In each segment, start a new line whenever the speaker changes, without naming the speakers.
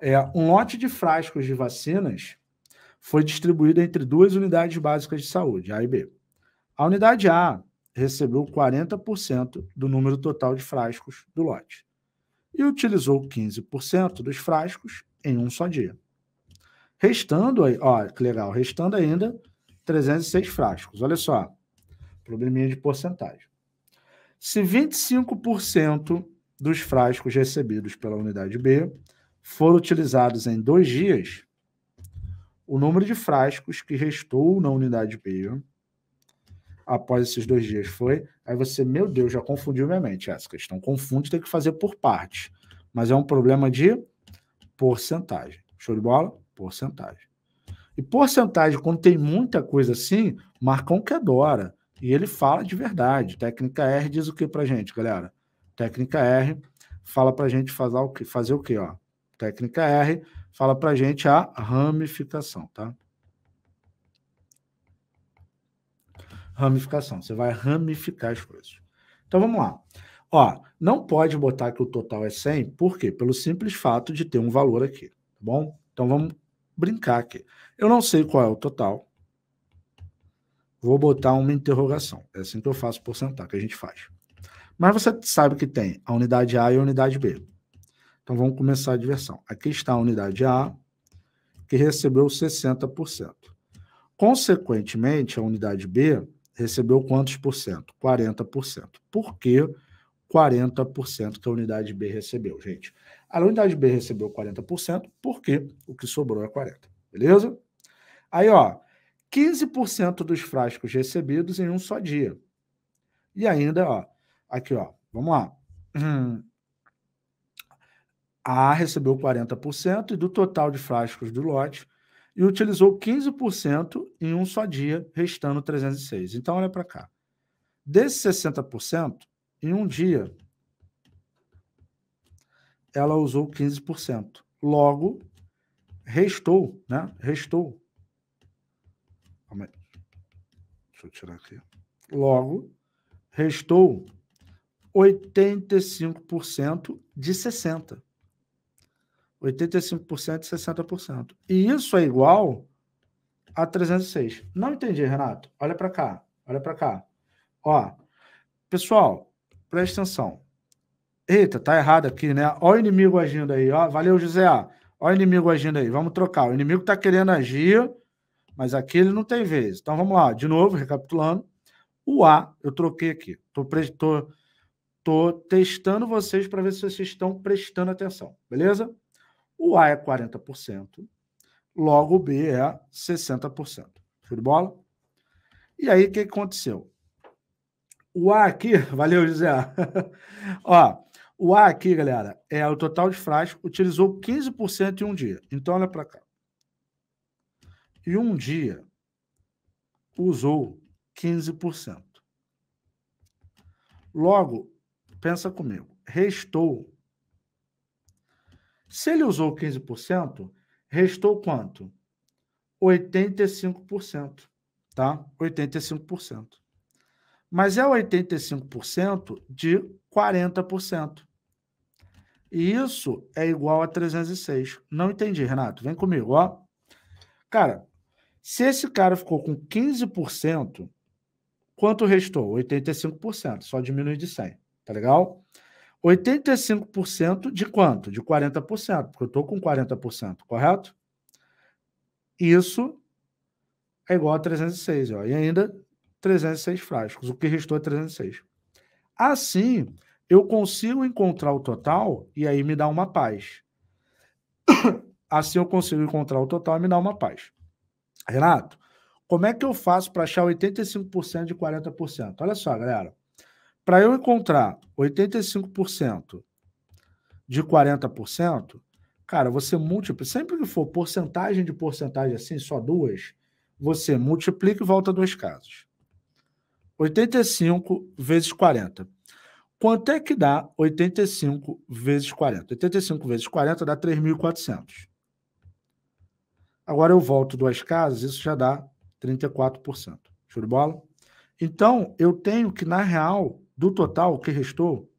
é, um lote de frascos de vacinas foi distribuído entre duas unidades básicas de saúde, A e B. A unidade A recebeu 40% do número total de frascos do lote e utilizou 15% dos frascos em um só dia. Restando, ó, que legal, restando ainda 306 frascos. Olha só, probleminha de porcentagem. Se 25% dos frascos recebidos pela unidade B foram utilizados em dois dias, o número de frascos que restou na unidade B após esses dois dias foi. Aí você, meu Deus, já confundiu minha mente. Essa questão confunde, tem que fazer por parte. Mas é um problema de porcentagem. Show de bola? Porcentagem. E porcentagem, quando tem muita coisa assim, Marcão que adora. É e ele fala de verdade. Técnica R diz o que pra gente, galera? Técnica R fala pra gente fazer o que? Fazer o que, ó? técnica R, fala para a gente a ramificação, tá? Ramificação, você vai ramificar as coisas. Então vamos lá. Ó, não pode botar que o total é 100, por quê? Pelo simples fato de ter um valor aqui, tá bom? Então vamos brincar aqui. Eu não sei qual é o total. Vou botar uma interrogação. É assim que eu faço porcentagem, que a gente faz. Mas você sabe que tem a unidade A e a unidade B. Então vamos começar a diversão. Aqui está a unidade A, que recebeu 60%. Consequentemente, a unidade B recebeu quantos por cento? 40%. Por que 40% que a unidade B recebeu, gente? A unidade B recebeu 40% porque o que sobrou é 40%, beleza? Aí, ó, 15% dos frascos recebidos em um só dia. E ainda, ó, aqui, ó, vamos lá. Hum. A recebeu 40% do total de frascos do lote e utilizou 15% em um só dia, restando 306. Então, olha para cá. Desses 60%, em um dia, ela usou 15%. Logo, restou, né? Restou. Deixa eu tirar aqui. Logo, restou 85% de 60%. 85% e 60%. E isso é igual a 306. Não entendi, Renato. Olha para cá. Olha para cá. Ó, pessoal, presta atenção. Eita, tá errado aqui, né? Ó o inimigo agindo aí, ó. Valeu, José. Ó o inimigo agindo aí. Vamos trocar. O inimigo tá querendo agir, mas aqui ele não tem vez. Então vamos lá, de novo, recapitulando. O A, eu troquei aqui. Tô, tô, tô testando vocês para ver se vocês estão prestando atenção, beleza? O A é 40%, logo o B é 60%. Show de bola? E aí, o que aconteceu? O A aqui, valeu, José. Ó, o A aqui, galera, é o total de frasco, utilizou 15% em um dia. Então, olha para cá. Em um dia, usou 15%. Logo, pensa comigo, restou se ele usou 15%, restou quanto? 85%, tá? 85%. Mas é 85% de 40%. E isso é igual a 306. Não entendi, Renato. Vem comigo, ó. Cara, se esse cara ficou com 15%, quanto restou? 85%. Só diminui de 100, tá legal? Tá legal? 85% de quanto? De 40%, porque eu estou com 40%, correto? Isso é igual a 306, ó, e ainda 306 frascos, o que restou é 306. Assim, eu consigo encontrar o total e aí me dá uma paz. Assim eu consigo encontrar o total e me dá uma paz. Renato, como é que eu faço para achar 85% de 40%? Olha só, galera. Para eu encontrar 85% de 40%, cara, você multiplica. Sempre que for porcentagem de porcentagem assim, só duas, você multiplica e volta dois casos. 85 vezes 40. Quanto é que dá 85 vezes 40? 85 vezes 40 dá 3.400. Agora eu volto duas casas, isso já dá 34%. Show de bola? Então, eu tenho que, na real, do total que restou,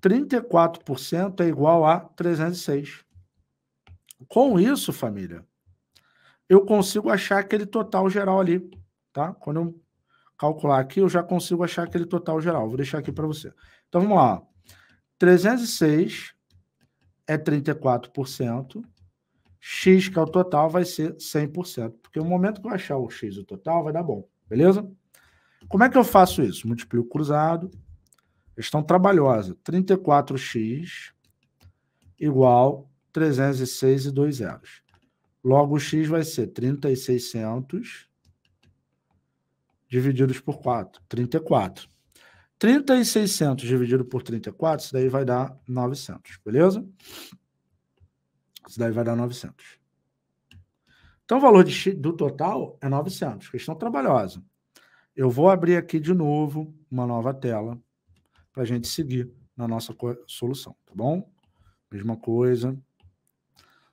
34% é igual a 306. Com isso, família, eu consigo achar aquele total geral ali, tá? Quando eu calcular aqui, eu já consigo achar aquele total geral. Vou deixar aqui para você. Então, vamos lá. 306 é 34%. X, que é o total, vai ser 100%. Porque no momento que eu achar o X, o total, vai dar bom. Beleza? Como é que eu faço isso? Multiplico cruzado. Questão trabalhosa. 34x igual 306 e 2 zeros. Logo, o x vai ser 3,600 divididos por 4, 34. 3,600 dividido por 34, isso daí vai dar 900, beleza? Isso daí vai dar 900. Então, o valor de x, do total é 900, questão trabalhosa. Eu vou abrir aqui de novo uma nova tela para a gente seguir na nossa solução, tá bom? Mesma coisa.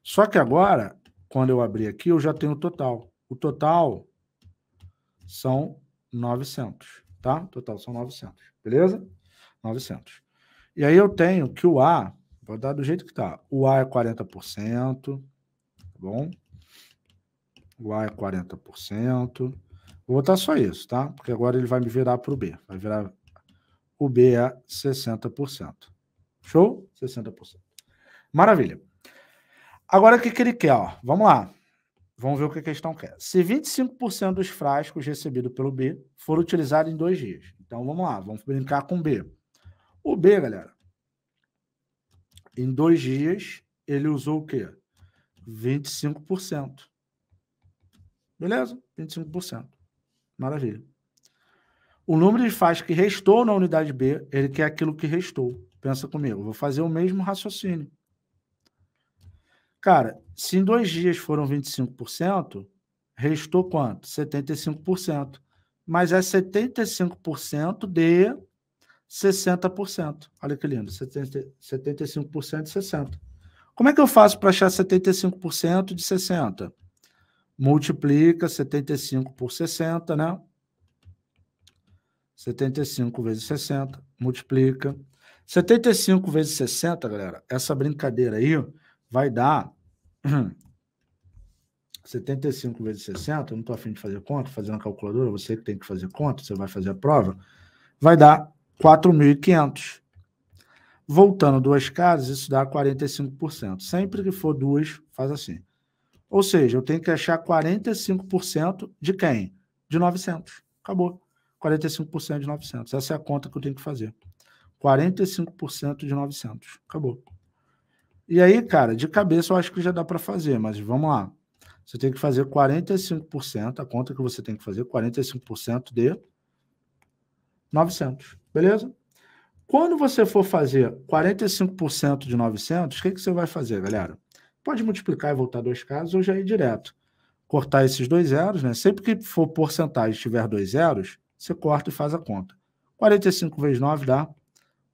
Só que agora, quando eu abrir aqui, eu já tenho o total. O total são 900, tá? O total são 900, beleza? 900. E aí eu tenho que o A, vou dar do jeito que tá. O A é 40%, tá bom? O A é 40%. Vou botar só isso, tá? Porque agora ele vai me virar para o B. Vai virar o B é 60%. Show? 60%. Maravilha. Agora o que, que ele quer? Ó? Vamos lá. Vamos ver o que a questão quer. Se 25% dos frascos recebidos pelo B foram utilizados em dois dias. Então vamos lá, vamos brincar com B. O B, galera, em dois dias ele usou o quê? 25%. Beleza? 25%. Maravilha. O número de faixas que restou na unidade B, ele quer aquilo que restou. Pensa comigo, vou fazer o mesmo raciocínio. Cara, se em dois dias foram 25%, restou quanto? 75%. Mas é 75% de 60%. Olha que lindo, 75% de 60%. Como é que eu faço para achar 75% de 60%? multiplica 75 por 60, né? 75 vezes 60, multiplica. 75 vezes 60, galera, essa brincadeira aí vai dar 75 vezes 60, eu não estou afim de fazer conta, fazendo a calculadora, você que tem que fazer conta, você vai fazer a prova, vai dar 4.500. Voltando duas casas, isso dá 45%. Sempre que for duas, faz assim. Ou seja, eu tenho que achar 45% de quem? De 900. Acabou. 45% de 900. Essa é a conta que eu tenho que fazer. 45% de 900. Acabou. E aí, cara, de cabeça eu acho que já dá para fazer, mas vamos lá. Você tem que fazer 45%, a conta que você tem que fazer, 45% de 900. Beleza? Quando você for fazer 45% de 900, o que, que você vai fazer, galera? pode multiplicar e voltar dois casos ou já ir direto. Cortar esses dois zeros, né? Sempre que for porcentagem tiver dois zeros, você corta e faz a conta. 45 vezes 9 dá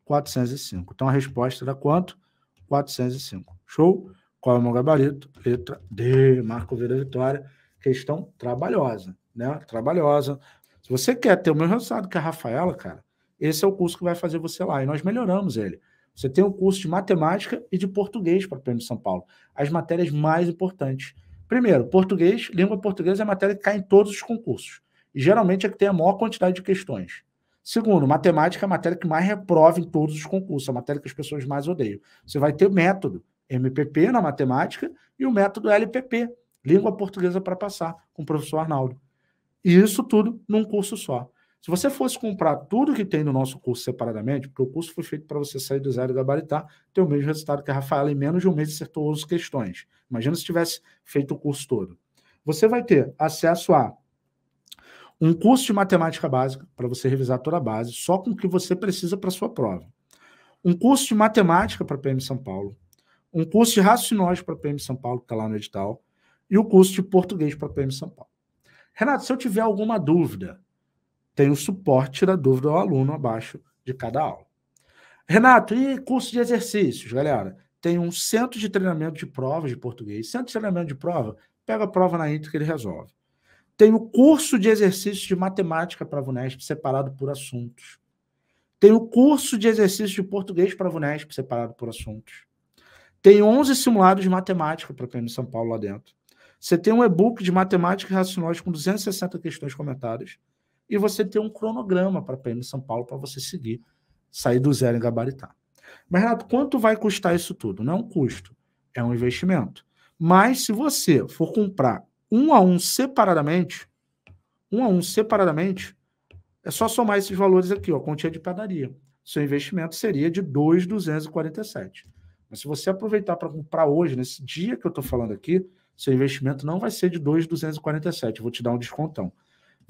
405. Então a resposta dá quanto? 405. Show? Qual é o meu gabarito? Letra D. Marco V vitória. Questão trabalhosa, né? Trabalhosa. Se você quer ter o mesmo resultado que a Rafaela, cara, esse é o curso que vai fazer você lá. E nós melhoramos ele. Você tem um curso de matemática e de português para o Prêmio de São Paulo. As matérias mais importantes. Primeiro, português, língua portuguesa é a matéria que cai em todos os concursos. E geralmente é que tem a maior quantidade de questões. Segundo, matemática é a matéria que mais reprova em todos os concursos, a matéria que as pessoas mais odeiam. Você vai ter o método MPP na matemática e o método LPP, língua portuguesa para passar, com o professor Arnaldo. E isso tudo num curso só. Se você fosse comprar tudo que tem no nosso curso separadamente, porque o curso foi feito para você sair do zero e gabaritar, ter o mesmo resultado que a Rafaela, em menos de um mês acertou as questões. Imagina se tivesse feito o curso todo. Você vai ter acesso a um curso de matemática básica, para você revisar toda a base, só com o que você precisa para sua prova. Um curso de matemática para PM São Paulo. Um curso de raciocínio para PM São Paulo, que está lá no edital. E o curso de português para PM São Paulo. Renato, se eu tiver alguma dúvida, tem o suporte tira dúvida ao aluno abaixo de cada aula. Renato, e curso de exercícios, galera? Tem um centro de treinamento de provas de português. Centro de treinamento de prova, pega a prova na íntegra que ele resolve. Tem o curso de exercícios de matemática para a VUNESP, separado por assuntos. Tem o curso de exercícios de português para a VUNESP, separado por assuntos. Tem 11 simulados de matemática para a PM é São Paulo lá dentro. Você tem um e-book de matemática e racionais com 260 questões comentadas e você ter um cronograma para a PM São Paulo para você seguir, sair do zero e gabaritar. Mas, Renato, quanto vai custar isso tudo? Não é um custo, é um investimento. Mas se você for comprar um a um separadamente, um a um separadamente, é só somar esses valores aqui, ó, quantia de padaria. Seu investimento seria de 2,247. Mas se você aproveitar para comprar hoje, nesse dia que eu estou falando aqui, seu investimento não vai ser de 2,247. Vou te dar um descontão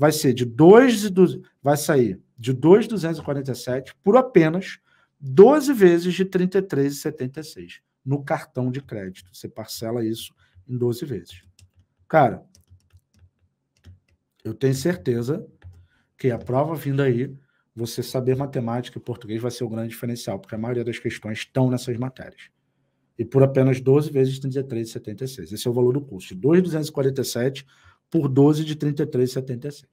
vai ser de 2 vai sair de 2,247 por apenas 12 vezes de 33,76 no cartão de crédito. Você parcela isso em 12 vezes. Cara, eu tenho certeza que a prova vindo aí, você saber matemática e português vai ser o grande diferencial, porque a maioria das questões estão nessas matérias. E por apenas 12 vezes 33,76. Esse é o valor do curso. De 2,247 por 12 de 33,77.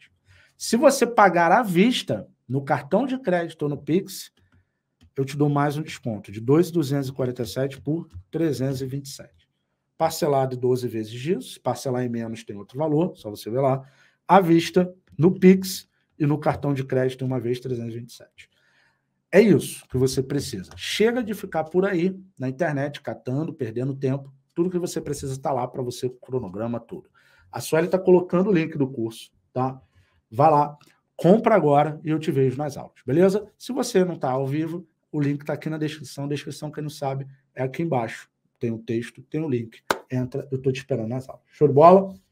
Se você pagar à vista no cartão de crédito ou no Pix, eu te dou mais um desconto de 2,247 por 327. Parcelado 12 vezes disso, parcelar em menos tem outro valor, só você ver lá. À vista, no Pix e no cartão de crédito uma vez 327. É isso que você precisa. Chega de ficar por aí na internet catando, perdendo tempo. Tudo que você precisa está lá para você, cronograma tudo. A Sueli está colocando o link do curso, tá? Vá lá, compra agora e eu te vejo nas aulas, beleza? Se você não está ao vivo, o link está aqui na descrição. A descrição, quem não sabe, é aqui embaixo. Tem o um texto, tem o um link. Entra, eu estou te esperando nas aulas. Show de bola?